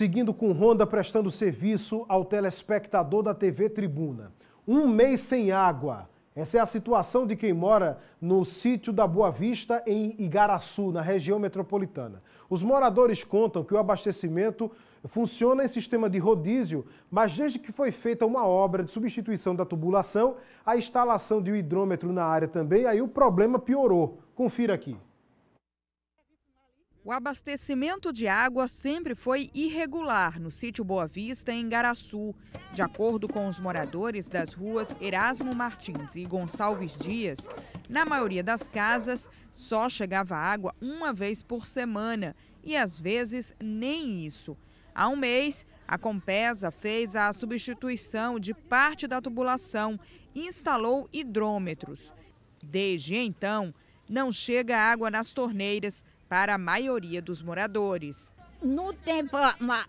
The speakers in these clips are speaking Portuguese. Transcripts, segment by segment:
seguindo com Honda prestando serviço ao telespectador da TV Tribuna. Um mês sem água. Essa é a situação de quem mora no sítio da Boa Vista, em Igaraçu, na região metropolitana. Os moradores contam que o abastecimento funciona em sistema de rodízio, mas desde que foi feita uma obra de substituição da tubulação, a instalação de um hidrômetro na área também, aí o problema piorou. Confira aqui. O abastecimento de água sempre foi irregular no sítio Boa Vista, em Garaçu. De acordo com os moradores das ruas Erasmo Martins e Gonçalves Dias, na maioria das casas só chegava água uma vez por semana e às vezes nem isso. Há um mês, a Compesa fez a substituição de parte da tubulação e instalou hidrômetros. Desde então, não chega água nas torneiras para a maioria dos moradores. No tempo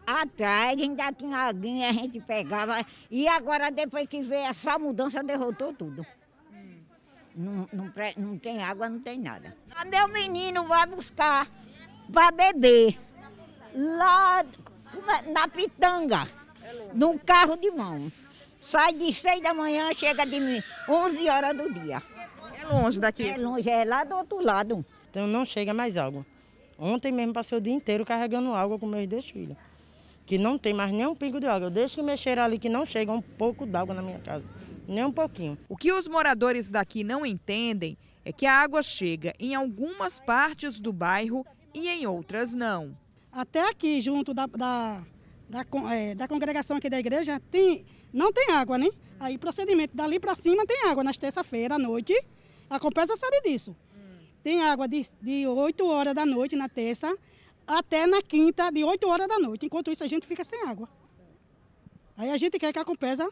atrás ainda tinha alguém, a gente pegava. E agora, depois que veio essa é mudança, derrotou tudo. Hum. Não, não, não tem água, não tem nada. Cadê ah, o menino? Vai buscar para beber. Lá na Pitanga, num carro de mão. Sai de seis da manhã, chega de 11 horas do dia. É longe daqui? É longe, é lá do outro lado. Então não chega mais água. Ontem mesmo passei o dia inteiro carregando água com meus dois filhos. Que não tem mais nem um pingo de água. Eu deixo que mexer ali que não chega um pouco d'água na minha casa. Nem um pouquinho. O que os moradores daqui não entendem é que a água chega em algumas partes do bairro e em outras não. Até aqui, junto da, da, da, é, da congregação aqui da igreja, tem, não tem água, né? Aí procedimento dali para cima tem água. Nas terça-feira à noite, a Compesa sabe disso. Tem água de, de 8 horas da noite na terça até na quinta, de 8 horas da noite. Enquanto isso, a gente fica sem água. Aí a gente quer que a Compesa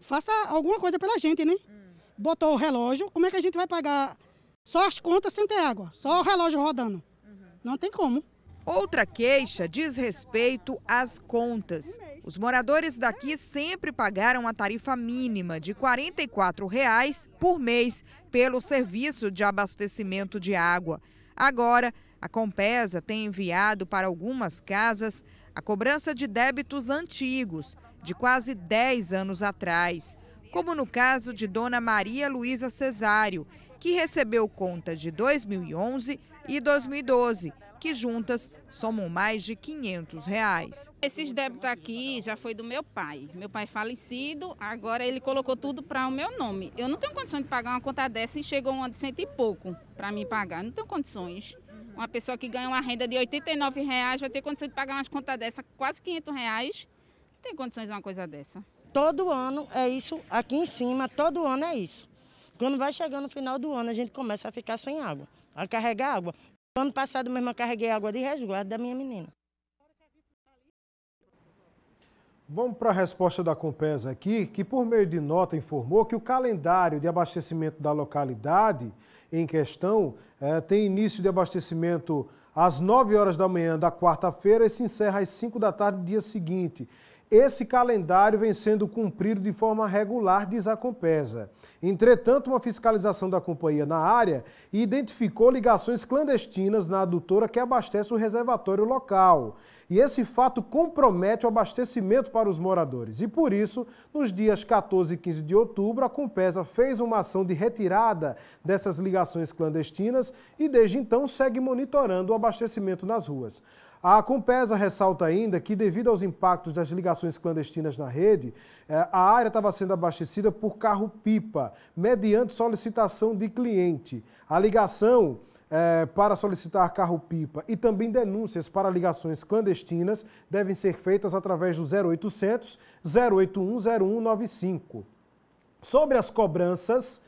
faça alguma coisa pela gente, né? Hum. Botou o relógio, como é que a gente vai pagar só as contas sem ter água? Só o relógio rodando. Uhum. Não tem como. Outra queixa diz respeito às contas. Os moradores daqui sempre pagaram a tarifa mínima de R$ 44 reais por mês pelo serviço de abastecimento de água. Agora, a Compesa tem enviado para algumas casas a cobrança de débitos antigos, de quase 10 anos atrás, como no caso de Dona Maria Luísa Cesário, que recebeu conta de 2011 e 2012, que juntas somam mais de 500 reais. Esses débitos aqui já foi do meu pai. Meu pai falecido, agora ele colocou tudo para o meu nome. Eu não tenho condições de pagar uma conta dessa e chegou uma de cento e pouco para me pagar. Não tenho condições. Uma pessoa que ganha uma renda de 89 reais vai ter condições de pagar umas contas dessa, quase 500 reais. Não tem condições de uma coisa dessa. Todo ano é isso, aqui em cima, todo ano é isso. Quando vai chegando no final do ano, a gente começa a ficar sem água, a carregar água. Ano passado mesmo eu carreguei água de resguardo da minha menina. Vamos para a resposta da Compesa aqui, que por meio de nota informou que o calendário de abastecimento da localidade em questão eh, tem início de abastecimento às 9 horas da manhã da quarta-feira e se encerra às 5 da tarde do dia seguinte. Esse calendário vem sendo cumprido de forma regular, diz a Compesa. Entretanto, uma fiscalização da companhia na área identificou ligações clandestinas na adutora que abastece o reservatório local. E esse fato compromete o abastecimento para os moradores. E por isso, nos dias 14 e 15 de outubro, a Compesa fez uma ação de retirada dessas ligações clandestinas e desde então segue monitorando o abastecimento nas ruas. A Compesa ressalta ainda que, devido aos impactos das ligações clandestinas na rede, eh, a área estava sendo abastecida por carro-pipa, mediante solicitação de cliente. A ligação é, para solicitar carro-pipa e também denúncias para ligações clandestinas devem ser feitas através do 0800 0810195. Sobre as cobranças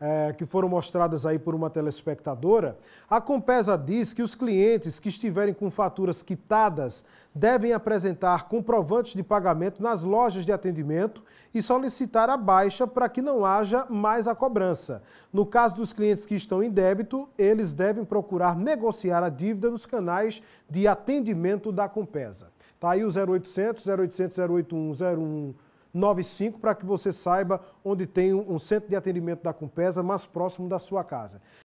é, que foram mostradas aí por uma telespectadora, a Compesa diz que os clientes que estiverem com faturas quitadas devem apresentar comprovantes de pagamento nas lojas de atendimento e solicitar a baixa para que não haja mais a cobrança. No caso dos clientes que estão em débito, eles devem procurar negociar a dívida nos canais de atendimento da Compesa. Está aí o 0800 0800 08101 01 95 para que você saiba onde tem um centro de atendimento da Compesa mais próximo da sua casa.